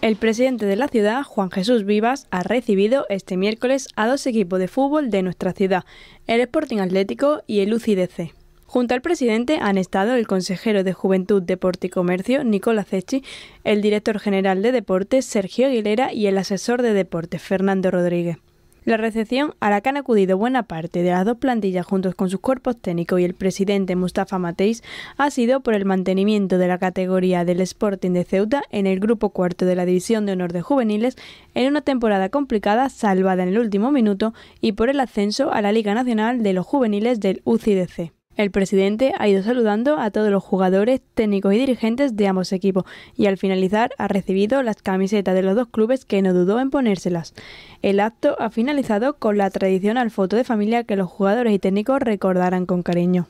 El presidente de la ciudad, Juan Jesús Vivas, ha recibido este miércoles a dos equipos de fútbol de nuestra ciudad, el Sporting Atlético y el UCDC. Junto al presidente han estado el consejero de Juventud, Deporte y Comercio, Nicolás Cechi, el director general de Deportes, Sergio Aguilera, y el asesor de Deportes, Fernando Rodríguez. La recepción a la que han acudido buena parte de las dos plantillas juntos con sus cuerpos técnicos y el presidente Mustafa Mateis ha sido por el mantenimiento de la categoría del Sporting de Ceuta en el grupo cuarto de la División de Honor de Juveniles en una temporada complicada salvada en el último minuto y por el ascenso a la Liga Nacional de los Juveniles del UCDC. El presidente ha ido saludando a todos los jugadores, técnicos y dirigentes de ambos equipos y al finalizar ha recibido las camisetas de los dos clubes que no dudó en ponérselas. El acto ha finalizado con la tradicional foto de familia que los jugadores y técnicos recordarán con cariño.